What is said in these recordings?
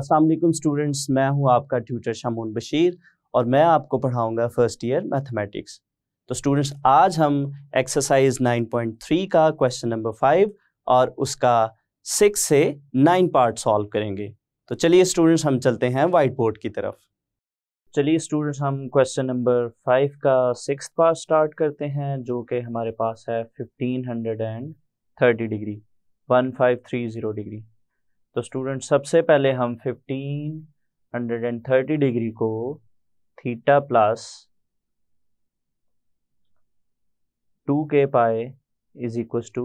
अस्सलाम वालेकुम स्टूडेंट्स मैं हूं आपका ट्यूटर शमून बशीर और मैं आपको पढ़ाऊंगा फर्स्ट ईयर मैथमेटिक्स तो स्टूडेंट्स आज हम एक्सरसाइज 9.3 का क्वेश्चन नंबर फाइव और उसका सिक्स से नाइन पार्ट सॉल्व करेंगे तो चलिए स्टूडेंट्स हम चलते हैं वाइट बोर्ड की तरफ चलिए स्टूडेंट्स हम क्वेश्चन नंबर फाइव का सिक्स पार्ट स्टार्ट करते हैं जो कि हमारे पास है fifteen hundred and thirty degree one five three zero degree तो स्टूडेंट सबसे पहले हम fifteen hundred and thirty degree को theta plus two k pi is equal to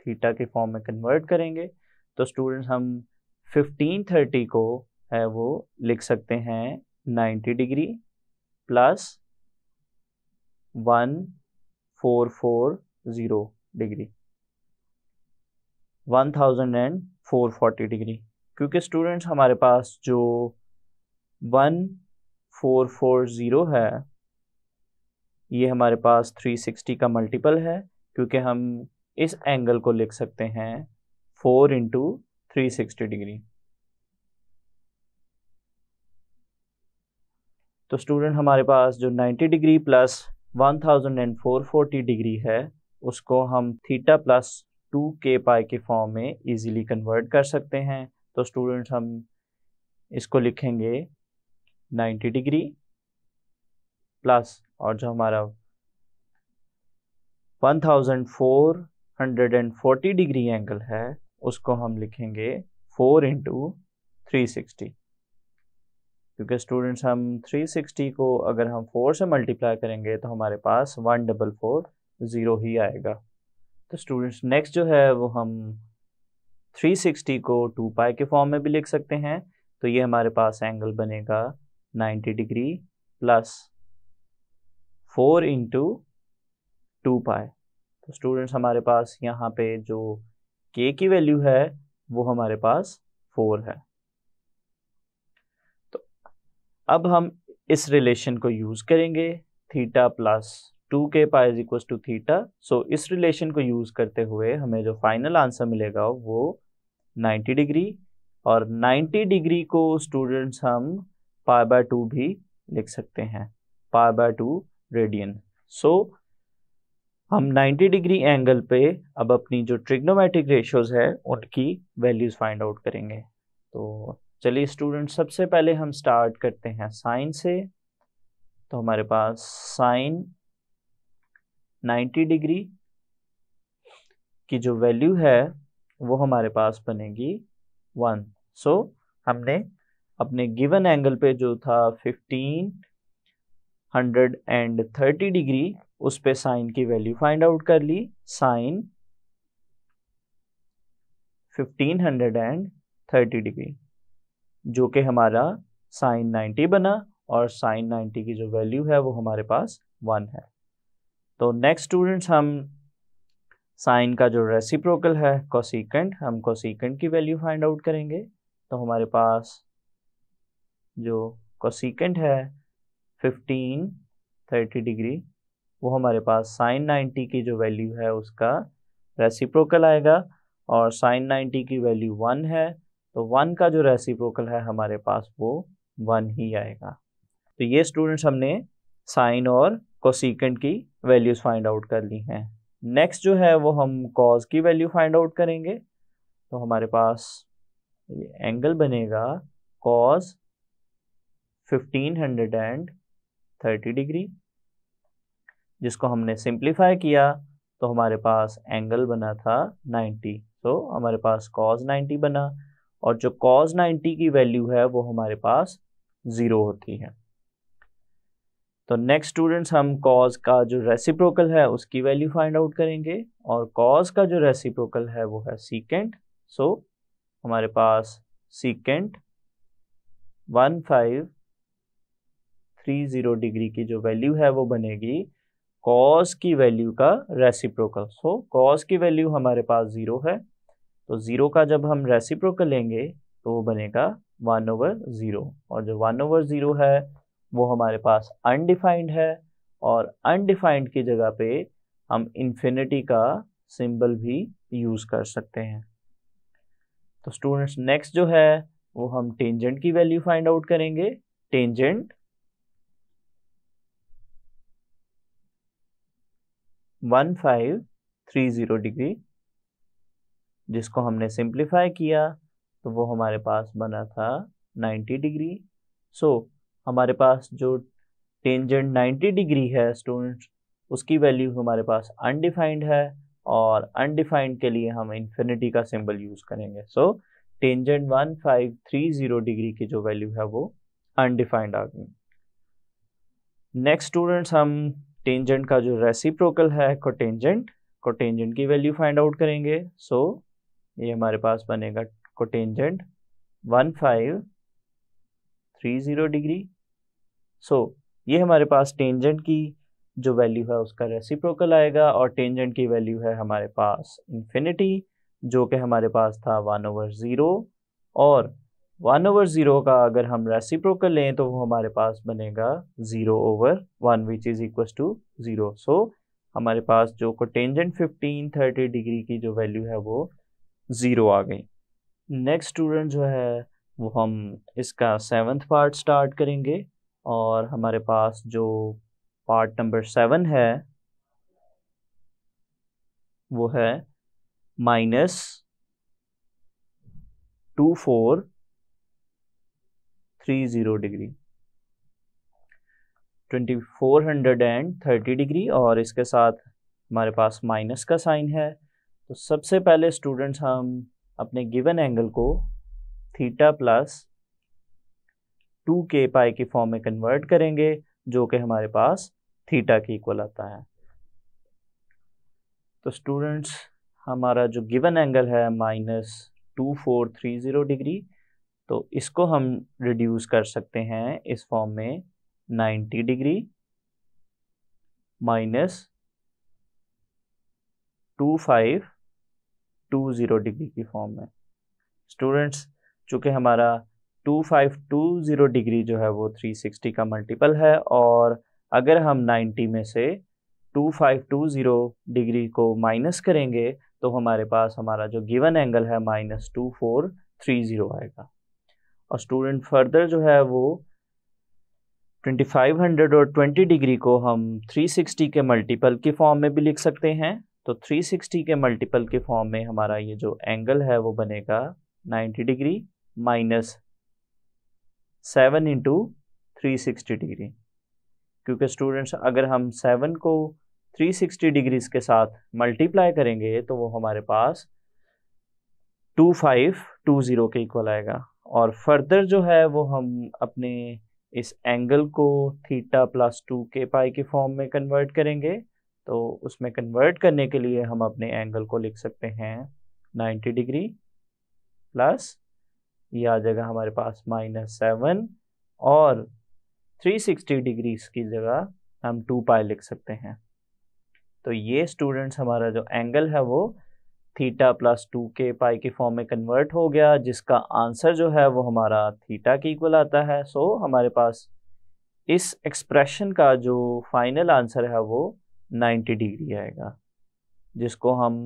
theta के फॉर्म में कन्वर्ट करेंगे तो स्टूडेंट्स हम फिफ्टीन थर्टी को है वो लिख सकते हैं ninety degree plus one four four zero degree one thousand and 440 degree क्योंकि स्टूडेंट्स हमारे पास जो 1440 है ये हमारे पास 360 का मल्टीपल है क्योंकि हम इस एंगल को लिख सकते हैं 4 इंटू थ्री डिग्री तो स्टूडेंट हमारे पास जो 90 डिग्री प्लस 1440 डिग्री है उसको हम थीटा प्लस टू के पाई के फॉर्म में इजीली कन्वर्ट कर सकते हैं तो स्टूडेंट्स हम इसको लिखेंगे 90 डिग्री प्लस और जो हमारा 1440 डिग्री एंगल है उसको हम लिखेंगे 4 इंटू थ्री क्योंकि स्टूडेंट्स हम 360 को अगर हम 4 से मल्टीप्लाई करेंगे तो हमारे पास वन डबल फोर ज़ीरो ही आएगा तो स्टूडेंट्स नेक्स्ट जो है वो हम 360 को टू पाई के फॉर्म में भी लिख सकते हैं तो ये हमारे पास एंगल बनेगा 90 degree plus four into two pi तो स्टूडेंट्स हमारे पास यहाँ पे जो के की वैल्यू है वो हमारे पास फोर है तो अब हम इस रिलेशन को यूज़ करेंगे theta plus two k pi is equal to theta so इस रिलेशन को यूज़ करते हुए हमें जो फाइनल आंसर मिलेगा वो 90 डिग्री और 90 डिग्री को स्टूडेंट्स हम पाई बाय टू भी लिख सकते हैं pi by two radian so हम 90 डिग्री एंगल पे अब अपनी जो ट्रिग्नोमेट्रिक रेशियोज है उनकी वैल्यूज़ फाइंड आउट करेंगे तो चलिए स्टूडेंट सबसे पहले हम स्टार्ट करते हैं साइन से तो हमारे पास साइन 90 डिग्री की जो वैल्यू है वो हमारे पास बनेगी वन सो so, हमने अपने गिवन एंगल पे जो था fifteen hundred and thirty degree उस पे साइन की वैल्यू फाइंड आउट कर ली sine fifteen hundred and thirty degree जो कि हमारा साइन नाइन्टी बना और साइन नाइन्टी की जो वैल्यू है वो हमारे पास वन है तो नेक्स्ट स्टूडेंट्स हम साइन का जो रेसिप्रोकल है कोसिकेंट हम कोसिकेंट की वैल्यू फाइंड आउट करेंगे तो हमारे पास जो कोसिकेंट है 15 30 डिग्री वो हमारे पास साइन 90 की जो वैल्यू है उसका रेसिप्रोकल आएगा और साइन 90 की वैल्यू वन है तो वन का जो रेसिप्रोकल है हमारे पास वो वन ही आएगा तो ये स्टूडेंट्स हमने साइन और कोसिकेंट की वैल्यूज फाइंड आउट कर ली हैं नेक्स्ट जो है वो हम कॉज की वैल्यू फाइंड आउट करेंगे तो हमारे पास ये एंगल बनेगा कॉज 1530 डिग्री जिसको हमने सिंप्लीफाई किया तो हमारे पास एंगल बना था 90 तो हमारे पास कॉज 90 बना और जो कॉज 90 की वैल्यू है वो हमारे पास ज़ीरो होती है तो नेक्स्ट स्टूडेंट्स हम कॉज का जो रेसिप्रोकल है उसकी वैल्यू फाइंड आउट करेंगे और कॉज का जो रेसिप्रोकल है वो है सीकेंट सो so, हमारे पास secant one five three zero degree की जो वैल्यू है वो बनेगी कॉज की वैल्यू का रेसिप्रोकल सो कॉज की वैल्यू हमारे पास ज़ीरो है तो ज़ीरो का जब हम रेसिप्रोकल लेंगे तो वो बनेगा वन ओवर ज़ीरो और जो वन ओवर ज़ीरो है वो हमारे पास अनडिफाइंड है और अनडिफाइंड की जगह पे हम इन्फिनिटी का सिंबल भी यूज़ कर सकते हैं तो स्टूडेंट्स नेक्स्ट जो है वो हम टेंजेंट की वैल्यू फाइंड आउट करेंगे tangent one five three zero degree जिसको हमने सिंप्लीफाई किया तो वो हमारे पास बना था नाइन्टी डिग्री सो हमारे पास जो टेंजेंट 90 डिग्री है स्टूडेंट्स उसकी वैल्यू हमारे पास अनडिफाइंड है और अनडिफाइंड के लिए हम इन्फिनिटी का सिंबल यूज़ करेंगे सो टेंजेंट 1530 डिग्री की जो वैल्यू है वो अनडिफाइंड आ गई नेक्स्ट स्टूडेंट्स हम टेंजेंट का जो रेसिप्रोकल है कोटेंजेंट कोटेंजेंट की वैल्यू फाइंड आउट करेंगे सो so, ये हमारे पास बनेगा cotangent one five three zero degree so so, ये हमारे पास टेंजेंट की जो वैल्यू है उसका रेसिप्रोकल आएगा और टेंजेंट की वैल्यू है हमारे पास इन्फिनिटी जो कि हमारे पास था वन ओवर ज़ीरो और वन ओवर ज़ीरो का अगर हम रेसिप्रोकल लें तो वो हमारे पास बनेगा zero over one which is equal to zero so हमारे पास जो कोटेंजेंट फिफ्टीन थर्टी डिग्री की जो वैल्यू है वो ज़ीरो आ गई नेक्स्ट स्टूडेंट जो है वो हम इसका सेवन्थ पार्ट स्टार्ट करेंगे और हमारे पास जो पार्ट नंबर सेवन है वो है minus two four three zero degree twenty four hundred and thirty degree और इसके साथ हमारे पास माइनस का साइन है तो सबसे पहले स्टूडेंट्स हम अपने गिवन एंगल को थीटा प्लस टू के पाई की फॉर्म में कन्वर्ट करेंगे जो कि हमारे पास थीटा के इक्वल आता है तो स्टूडेंट्स हमारा जो गिवन एंगल है minus two four three zero degree तो इसको हम रिड्यूस कर सकते हैं इस फॉर्म में ninety degree minus two five two zero degree की फॉर्म में स्टूडेंट्स चूँकि हमारा 2520 डिग्री जो है वो 360 का मल्टीपल है और अगर हम 90 में से 2520 डिग्री को माइनस करेंगे तो हमारे पास हमारा जो गिवन एंगल है minus two four three zero आएगा और स्टूडेंट फर्दर जो है वो ट्वेंटी फाइव हंड्रेड और ट्वेंटी डिग्री को हम थ्री सिक्सटी के मल्टीपल के फॉर्म में भी लिख सकते हैं तो थ्री सिक्सटी के मल्टीपल के फॉर्म में हमारा ये जो एंगल है वो बनेगा ninety degree minus seven into three sixty degree क्योंकि स्टूडेंट्स अगर हम सेवन को थ्री सिक्सटी डिग्रीज के साथ मल्टीप्लाई करेंगे तो वो हमारे पास टू फाइव टू ज़ीरो के इक्वल आएगा और फर्दर जो है वो हम अपने इस एंगल को थीटा प्लस टू के पाई के फॉर्म में कन्वर्ट करेंगे तो उसमें कन्वर्ट करने के लिए हम अपने एंगल को लिख सकते हैं नाइन्टी डिग्री प्लस ये आ जाएगा हमारे पास माइनस सेवन और 360 डिग्रीज की जगह हम टू पाई लिख सकते हैं तो ये स्टूडेंट्स हमारा जो एंगल है वो थीटा प्लस टू के पाई के फॉर्म में कन्वर्ट हो गया जिसका आंसर जो है वो हमारा थीटा के इक्वल आता है सो हमारे पास इस एक्सप्रेशन का जो फाइनल आंसर है वो 90 डिग्री आएगा जिसको हम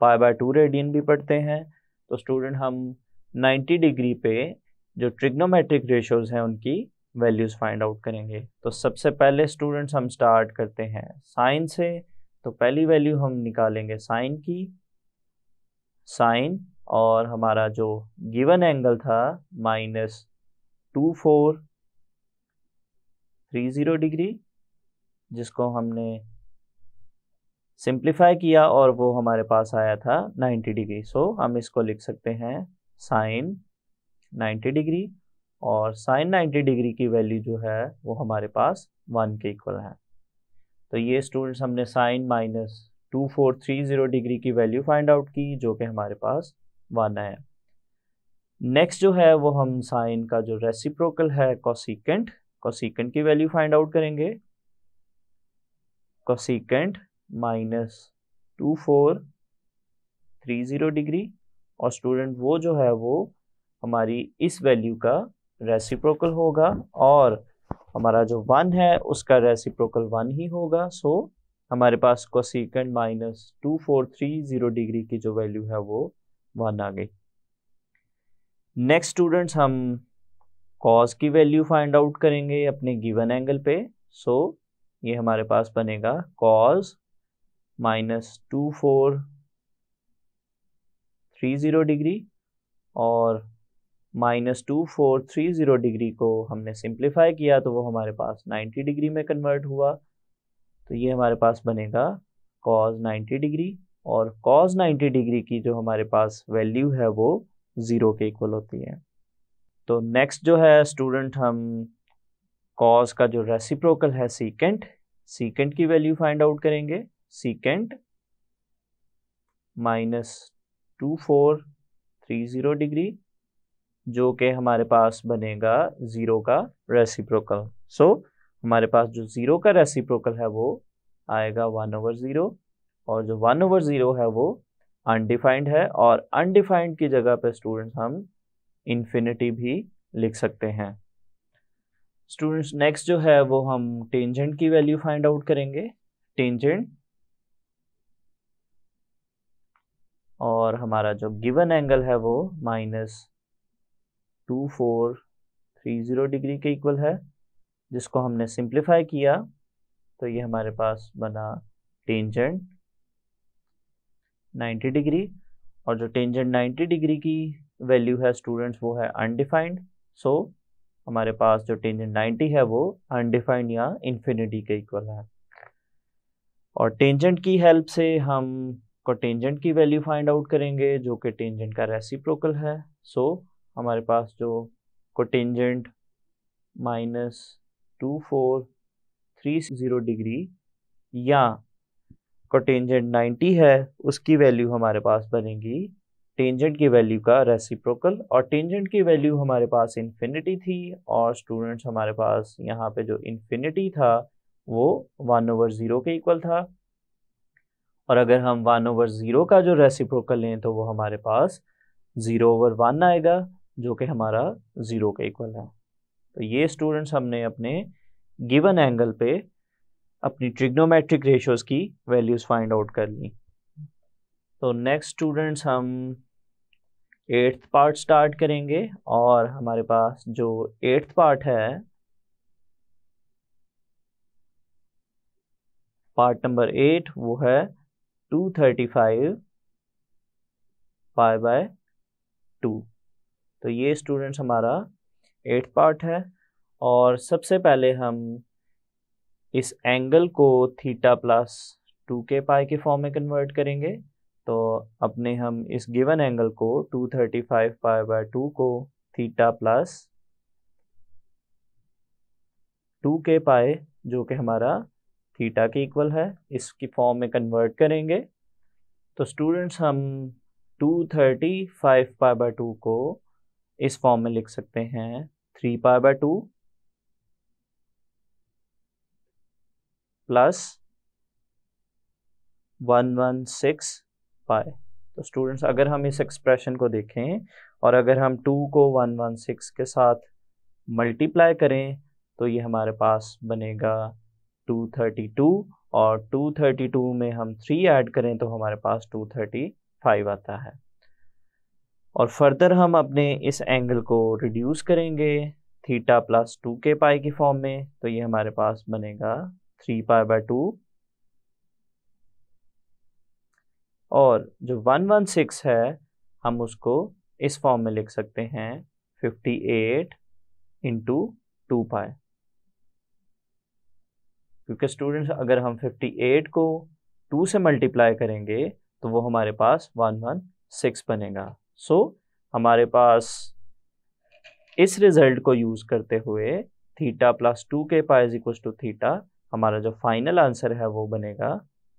पाई बाय टू रेडियन भी पढ़ते हैं तो स्टूडेंट हम 90 डिग्री पे जो ट्रिग्नोमेट्रिक रेशोज हैं उनकी वैल्यूज़ फाइंड आउट करेंगे तो सबसे पहले स्टूडेंट्स हम स्टार्ट करते हैं साइन से तो पहली वैल्यू हम निकालेंगे साइन की साइन और हमारा जो गिवन एंगल था minus two four three zero degree जिसको हमने सिंप्लीफाई किया और वो हमारे पास आया था नाइन्टी डिग्री सो हम इसको लिख सकते हैं साइन 90 डिग्री और साइन 90 डिग्री की वैल्यू जो है वो हमारे पास वन के इक्वल है तो ये स्टूडेंट्स हमने sine minus two four three zero degree की वैल्यू फाइंड आउट की जो कि हमारे पास वन है नेक्स्ट जो है वो हम साइन का जो रेसिप्रोकल है कॉसिकेंट कॉसिकेंट की वैल्यू फाइंड आउट करेंगे cosecant minus two four three zero degree और स्टूडेंट वो जो है वो हमारी इस वैल्यू का रेसिप्रोकल होगा और हमारा जो वन है उसका रेसिप्रोकल वन ही होगा सो हमारे पास cosecant minus two four three zero degree की जो वैल्यू है वो वन आ गई नेक्स्ट स्टूडेंट्स हम कॉज की वैल्यू फाइंड आउट करेंगे अपने गिवन एंगल पे सो so, ये हमारे पास बनेगा cos minus two four three zero degree और minus two four three zero degree को हमने सिंप्लीफाई किया तो वो हमारे पास नाइन्टी डिग्री में कन्वर्ट हुआ तो ये हमारे पास बनेगा कॉज नाइन्टी डिग्री और कॉज नाइन्टी डिग्री की जो हमारे पास वैल्यू है वो ज़ीरो के इक्वल होती है तो नेक्स्ट जो है स्टूडेंट हम कॉज का जो रेसिप्रोकल है सीकेंट सीकेंट की वैल्यू फाइंड आउट करेंगे secant minus two four three zero degree जो कि हमारे पास बनेगा ज़ीरो का रेसिप्रोकल सो so, हमारे पास जो ज़ीरो का रेसिप्रोकल है वो आएगा वन ओवर ज़ीरो और जो वन ओवर ज़ीरो है वो अनडिफाइंड है और अनडिफाइंड की जगह पे स्टूडेंट्स हम इन्फिनिटी भी लिख सकते हैं स्टूडेंट्स नेक्स्ट जो है वो हम टेंजेंट की वैल्यू फाइंड आउट करेंगे टेंजेंट और हमारा जो गिवन एंगल है वो minus two four three zero degree के इक्वल है जिसको हमने सिंप्लीफाई किया तो ये हमारे पास बना टेंजेंट 90 डिग्री और जो टेंजेंट 90 डिग्री की वैल्यू है स्टूडेंट्स वो है अनडिफाइंड सो हमारे पास जो टेंजेंट 90 है वो अनडिफाइंड या इन्फिनिटी के इक्वल है और टेंजेंट की हेल्प से हम कोटेंजेंट की वैल्यू फाइंड आउट करेंगे जो कि टेंजेंट का रेसिप्रोकल है सो so, हमारे पास जो cotangent minus two four three zero degree या कोटेंजेंट नाइन्टी है उसकी वैल्यू हमारे पास बनेगी टेंजेंट की वैल्यू का रेसिप्रोकल और टेंजेंट की वैल्यू हमारे पास इन्फिनिटी थी और स्टूडेंट्स हमारे पास यहाँ पे जो इन्फिनिटी था वो वन ओवर ज़ीरो के इक्वल था और अगर हम वन ओवर ज़ीरो का जो रेसिप्रोकल लें तो वो हमारे पास ज़ीरो ओवर वन आएगा जो कि हमारा ज़ीरो का इक्वल है तो ये स्टूडेंट्स हमने अपने गिवन एंगल पे अपनी ट्रिग्नोमेट्रिक रेशोज़ की वैल्यूज़ फाइंड आउट कर ली तो नेक्स्ट स्टूडेंट्स हम एट्थ पार्ट स्टार्ट करेंगे और हमारे पास जो एट्थ पार्ट है पार्ट नंबर एट वो है two thirty five pi by two तो ये स्टूडेंट्स हमारा एट पार्ट है और सबसे पहले हम इस एंगल को थीटा प्लस टू के पाई के फॉर्म में कन्वर्ट करेंगे तो अपने हम इस गिवन एंगल को two thirty five pi by two को theta plus two k pi जो कि हमारा थीटा के इक्वल है इसकी फॉर्म में कन्वर्ट करेंगे तो स्टूडेंट्स हम 235 पाई बाय टू को इस फॉर्म में लिख सकते हैं three pi by two plus one one six pi तो स्टूडेंट्स अगर हम इस एक्सप्रेशन को देखें और अगर हम टू को वन वन सिक्स के साथ मल्टीप्लाई करें तो ये हमारे पास बनेगा 232 और 232 में हम 3 ऐड करें तो हमारे पास 235 आता है और फर्दर हम अपने इस एंगल को रिड्यूस करेंगे थीटा प्लस टू के पाई के फॉर्म में तो ये हमारे पास बनेगा थ्री पाई बाय टू और जो वन वन सिक्स है हम उसको इस फॉर्म में लिख सकते हैं fifty eight into two pi क्योंकि स्टूडेंट्स अगर हम 58 को 2 से मल्टीप्लाई करेंगे तो वो हमारे पास 116 बनेगा सो so, हमारे पास इस रिजल्ट को यूज़ करते हुए थीटा प्लस टू के पाएज इक्व टू थीटा हमारा जो फाइनल आंसर है वो बनेगा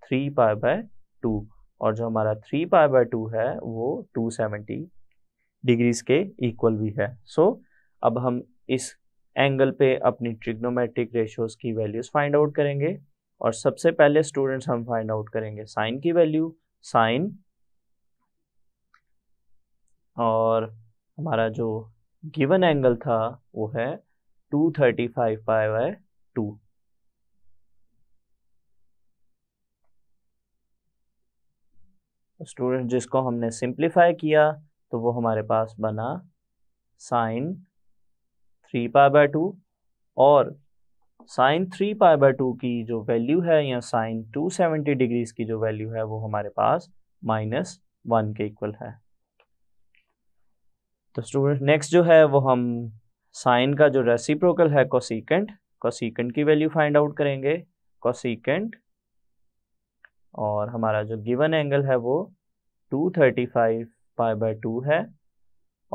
थ्री पाए बाय टू और जो हमारा थ्री पाए बाय टू है वो टू सेवेंटी डिग्रीज के इक्वल भी है सो so, अब हम इस एंगल पे अपनी ट्रिग्नोमेट्रिक रेशियोज की वैल्यूज फाइंड आउट करेंगे और सबसे पहले स्टूडेंट्स हम फाइंड आउट करेंगे साइन की वैल्यू साइन और हमारा जो गिवन एंगल था वो है 235 थर्टी फाइव फाइव है टू स्टूडेंट जिसको हमने सिंप्लीफाई किया तो वो हमारे पास बना sine three pi by two और sine three pi by two की जो वैल्यू है या साइन टू सेवेंटी डिग्रीज की जो वैल्यू है वो हमारे पास माइनस वन के इक्वल है तो स्टूडेंट नेक्स्ट जो है वो हम साइन का जो रेसिप्रोकल है कोसिकेंट कोसिकेंट की वैल्यू फाइंड आउट करेंगे कोसिकेंट और हमारा जो गिवन एंगल है वो two thirty five pi by two है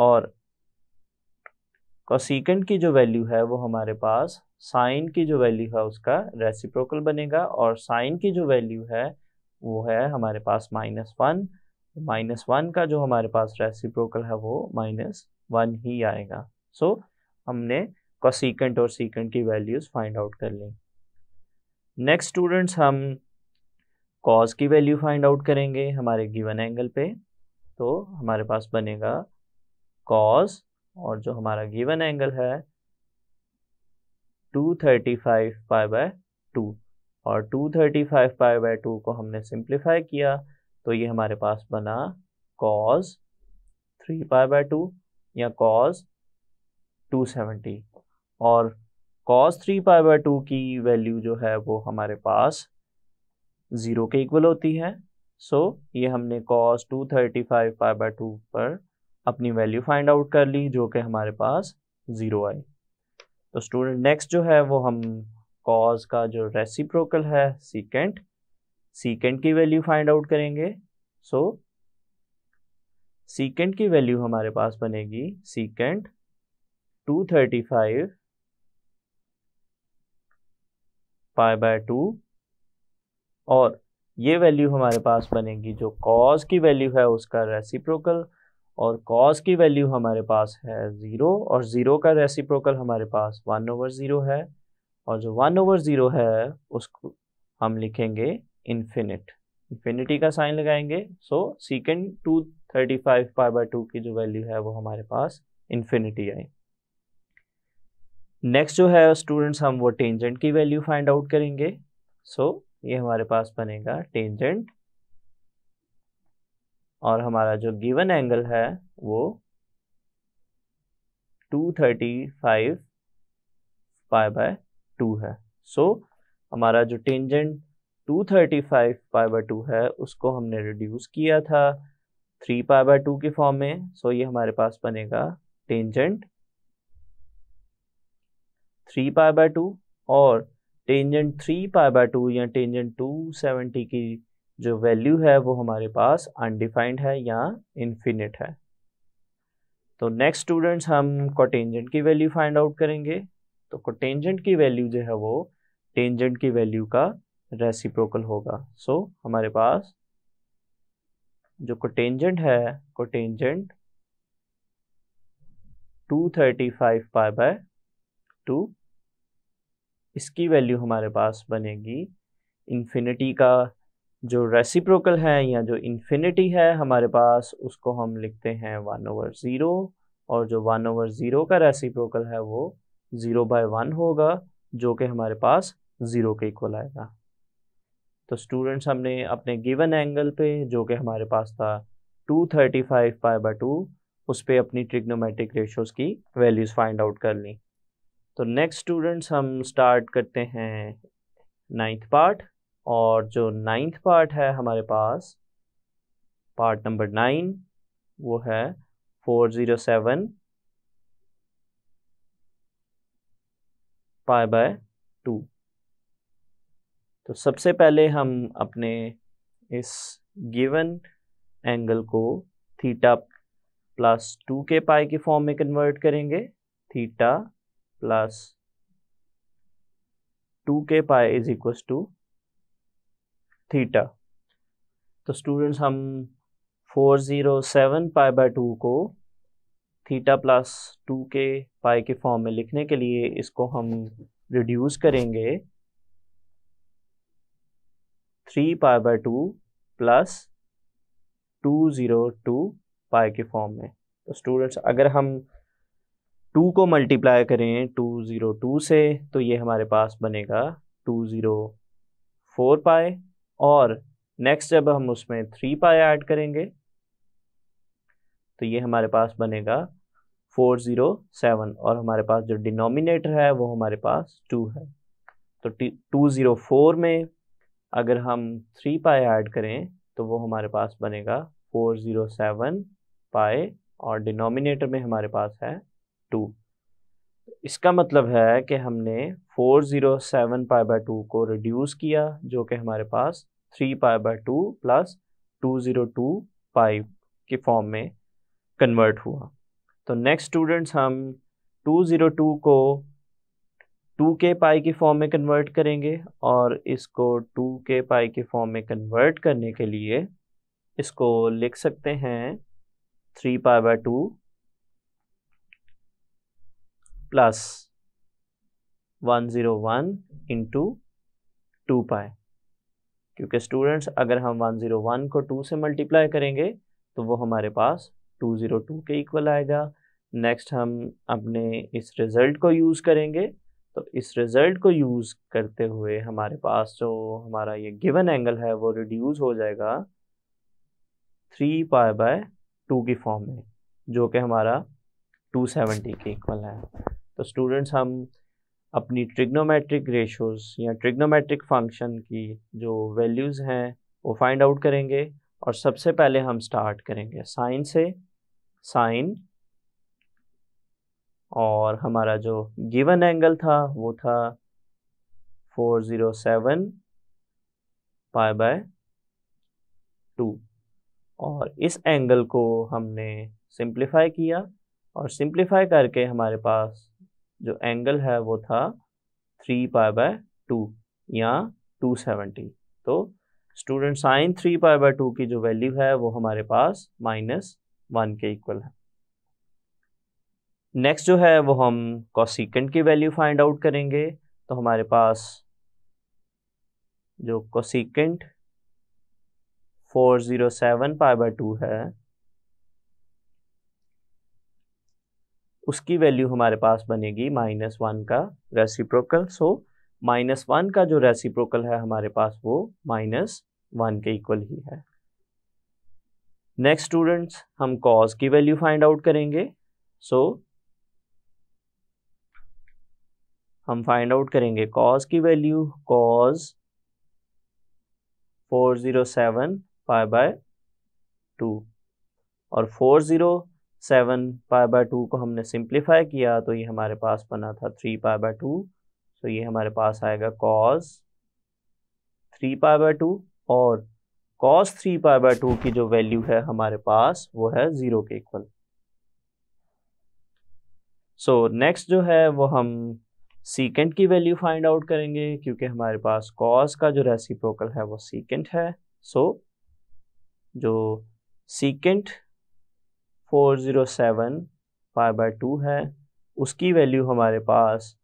और कॉसिकेंट की जो वैल्यू है वो हमारे पास साइन की जो वैल्यू है उसका रेसिप्रोकल बनेगा और साइन की जो वैल्यू है वो है हमारे पास माइनस वन माइनस वन का जो हमारे पास रेसिप्रोकल है वो माइनस वन ही आएगा सो so, हमने कॉसिकेंट और सीकेंट की वैल्यूज़ फाइंड आउट कर ली नेक्स्ट स्टूडेंट्स हम कॉज की वैल्यू फाइंड आउट करेंगे हमारे गिवन एंगल पे तो हमारे पास बनेगा कॉज और जो हमारा गिवन एंगल है 235 पाई बाय टू और 235 पाई बाय टू को हमने सिंप्लीफाई किया तो ये हमारे पास बना cos three pi by two या कॉज 270 और cos three pi by two की वैल्यू जो है वो हमारे पास ज़ीरो के इक्वल होती है सो so, ये हमने cos two thirty five pi by two पर अपनी वैल्यू फाइंड आउट कर ली जो कि हमारे पास ज़ीरो आई तो स्टूडेंट नेक्स्ट जो है वो हम कॉज का जो रेसिप्रोकल है सीकेंट सीकेंट की वैल्यू फाइंड आउट करेंगे सो सीकेंट की वैल्यू हमारे पास बनेगी सीकेंट 235 पाई बाय टू और ये वैल्यू हमारे पास बनेगी जो कॉज की वैल्यू है उसका रेसिप्रोकल और कॉस की वैल्यू हमारे पास है ज़ीरो और ज़ीरो का रेसिप्रोकल हमारे पास वन ओवर ज़ीरो है और जो वन ओवर ज़ीरो है उसको हम लिखेंगे इन्फिनिट इन्फिनिटी का साइन लगाएंगे so secant two thirty five five by two की जो वैल्यू है वो हमारे पास इन्फिनिटी आई नेक्स्ट जो है स्टूडेंट्स हम वो टेंजेंट की वैल्यू फाइंड आउट करेंगे सो so, ये हमारे पास बनेगा टेंजेंट और हमारा जो गिवन एंगल है वो 235 पाई बाय टू है सो so, हमारा जो टेंजेंट 235 पाई बाय टू है उसको हमने रिड्यूस किया था थ्री पाई बाय टू के फॉर्म में सो so ये हमारे पास बनेगा tangent three pi by two और tangent three pi by two या टेंजेंट टू सेवेंटी की जो वैल्यू है वो हमारे पास अनडिफाइंड है या इन्फिनिट है तो नेक्स्ट स्टूडेंट्स हम कोटेंजेंट की वैल्यू फाइंड आउट करेंगे तो कोटेंजेंट की वैल्यू जो है वो टेंजेंट की वैल्यू का रेसिप्रोकल होगा सो so, हमारे पास जो कोटेंजेंट है कोटेंजेंट 235 पाई बाय टू इसकी वैल्यू हमारे पास बनेगी इन्फिनिटी का जो रेसिप्रोकल है या जो इन्फिनिटी है हमारे पास उसको हम लिखते हैं वन ओवर ज़ीरो और जो वन ओवर ज़ीरो का रेसिप्रोकल है वो ज़ीरो बाय वन होगा जो कि हमारे पास ज़ीरो के इक्वल आएगा तो स्टूडेंट्स हमने अपने गिवन एंगल पे जो कि हमारे पास था two thirty five pi by two उस पर अपनी ट्रिग्नोमेट्रिक रेशोज़ की वैल्यूज़ फाइंड आउट कर ली तो नेक्स्ट स्टूडेंट्स हम स्टार्ट करते हैं नाइन्थ पार्ट और जो नाइन्थ पार्ट है हमारे पास पार्ट नंबर नाइन वो है four zero seven pi by two तो सबसे पहले हम अपने इस गिवन एंगल को थीटा प्लस टू के पाई के फॉर्म में कन्वर्ट करेंगे थीटा प्लस टू के pi is equals two theta तो स्टूडेंट्स हम 407 पाई बाय टू को थीटा प्लस टू के पाई के फॉर्म में लिखने के लिए इसको हम रिड्यूस करेंगे three pi by two plus two zero two pi के फॉर्म में तो स्टूडेंट्स अगर हम टू को मल्टीप्लाई करें टू ज़ीरो टू से तो ये हमारे पास बनेगा टू ज़ीरो फोर पाए और नेक्स्ट जब हम उसमें थ्री पाई ऐड करेंगे तो ये हमारे पास बनेगा फोर ज़ीरो सेवन और हमारे पास जो डिनोमिनेटर है वो हमारे पास टू है तो टू ज़ीरो फोर में अगर हम थ्री पाई ऐड करें तो वो हमारे पास बनेगा फोर ज़ीरो सेवन पाए और डिनोमिनेटर में हमारे पास है टू इसका मतलब है कि हमने 407 पाई बाय टू को रिड्यूस किया जो कि हमारे पास 3 pi by two plus two zero two pi के फॉर्म में कन्वर्ट हुआ तो नेक्स्ट स्टूडेंट्स हम 202 को 2k पाई के फॉर्म में कन्वर्ट करेंगे और इसको 2k पाई के फॉर्म में कन्वर्ट करने के लिए इसको लिख सकते हैं 3 pi by two plus 101 into two pi क्योंकि स्टूडेंट्स अगर हम 101 को 2 से मल्टीप्लाई करेंगे तो वो हमारे पास 202 के इक्वल आएगा नेक्स्ट हम अपने इस रिज़ल्ट को यूज़ करेंगे तो इस रिज़ल्ट को यूज़ करते हुए हमारे पास जो हमारा ये गिवन एंगल है वो रिड्यूस हो जाएगा थ्री पाए बाय टू की फॉर्म में जो कि हमारा 270 के इक्वल है तो स्टूडेंट्स हम अपनी ट्रिग्नोमेट्रिक रेशोज़ या ट्रिग्नोमेट्रिक फंक्शन की जो वैल्यूज़ हैं वो फाइंड आउट करेंगे और सबसे पहले हम स्टार्ट करेंगे साइन से साइन और हमारा जो गिवन एंगल था वो था 407 पाई बाय टू और इस एंगल को हमने सिंप्लीफाई किया और सिंप्लीफाई करके हमारे पास जो एंगल है वो था थ्री पाई बाय टू या टू सेवेंटी तो student sine three pi by two की जो वैल्यू है वो हमारे पास माइनस वन के इक्वल है नेक्स्ट जो है वो हम कॉसिकेंट की वैल्यू फाइंड आउट करेंगे तो हमारे पास जो cosecant four zero seven pi by two है उसकी वैल्यू हमारे पास बनेगी माइनस वन का रेसिप्रोकल सो माइनस वन का जो रेसिप्रोकल है हमारे पास वो माइनस वन के इक्वल ही है नेक्स्ट स्टूडेंट्स हम कॉज की वैल्यू फाइंड आउट करेंगे सो so, हम फाइंड आउट करेंगे कॉज की value cos 407 five by two और zero seven pi by two को हमने सिंप्लीफाई किया तो ये हमारे पास बना था three pi by two so ये हमारे पास आएगा cos three pi by two और cos three pi by two की जो वैल्यू है हमारे पास वो है ज़ीरो के इक्वल सो नेक्स्ट जो है वो हम सीकेंट की वैल्यू फाइंड आउट करेंगे क्योंकि हमारे पास कॉस का जो रेसिप्रोकल है वो सीकेंट है सो so, जो secant four zero seven pi by two है उसकी वैल्यू हमारे पास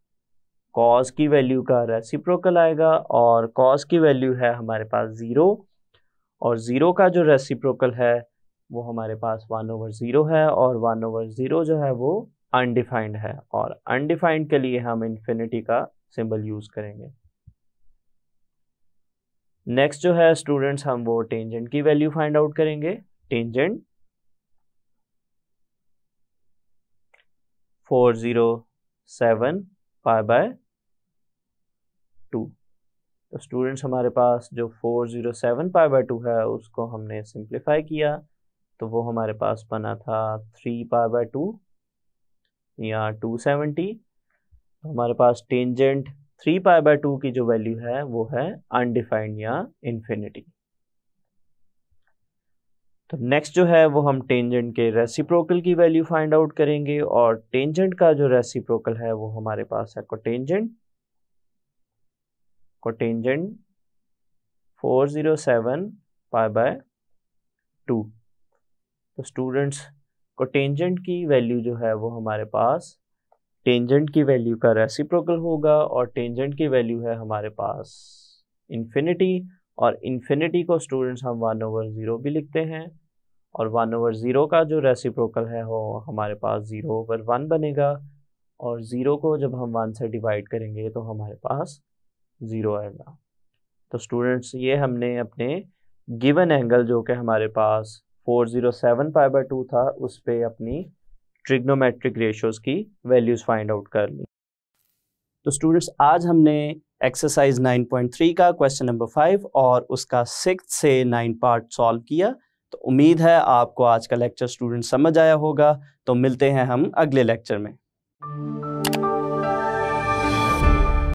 कॉस की वैल्यू का रेसिप्रोकल आएगा और कॉस की वैल्यू है हमारे पास ज़ीरो और ज़ीरो का जो रेसिप्रोकल है वो हमारे पास वन ओवर ज़ीरो है और वन ओवर ज़ीरो जो है वो अनडिफाइंड है और अनडिफाइंड के लिए हम इन्फिनिटी का सिंबल यूज़ करेंगे नेक्स्ट जो है स्टूडेंट्स हम वो टेंजेंट की वैल्यू फाइंड आउट करेंगे tangent four zero seven five by two तो स्टूडेंट्स हमारे पास जो four zero seven five by two है उसको हमने सिंप्लीफाई किया तो वो हमारे पास बना था थ्री फाइव बाय टू या टू सेवेंटी हमारे पास tangent three pi by two की जो वैल्यू है वो है अनडिफाइंड या इन्फिनिटी तो नेक्स्ट जो है वो हम टेंजेंट के रेसिप्रोकल की वैल्यू फाइंड आउट करेंगे और टेंजेंट का जो रेसिप्रोकल है वो हमारे पास है cotangent cotangent 407 pi by two तो स्टूडेंट्स कोटेंजेंट की वैल्यू जो है वो हमारे पास टेंजेंट की वैल्यू का रेसिप्रोकल होगा और टेंजेंट की वैल्यू है हमारे पास इन्फिनिटी और इन्फिनिटी को स्टूडेंट्स हम वन ओवर ज़ीरो भी लिखते हैं और वन ओवर ज़ीरो का जो रेसिप्रोकल है वो हमारे पास ज़ीरो ओवर वन बनेगा और ज़ीरो को जब हम वन से डिवाइड करेंगे तो हमारे पास ज़ीरो आएगा तो स्टूडेंट्स ये हमने अपने गिवन एंगल जो कि हमारे पास four zero seven five by two था उस पर अपनी ट्रिग्नोमेट्रिक रेशियोज़ की वैल्यूज़ फाइंड आउट कर ली तो स्टूडेंट्स आज हमने एक्सरसाइज 9.3 का क्वेश्चन नंबर फाइव और उसका सिक्स से नाइन पार्ट सॉल्व किया तो उम्मीद है आपको आज का लेक्चर स्टूडेंट समझ आया होगा तो मिलते हैं हम अगले लेक्चर में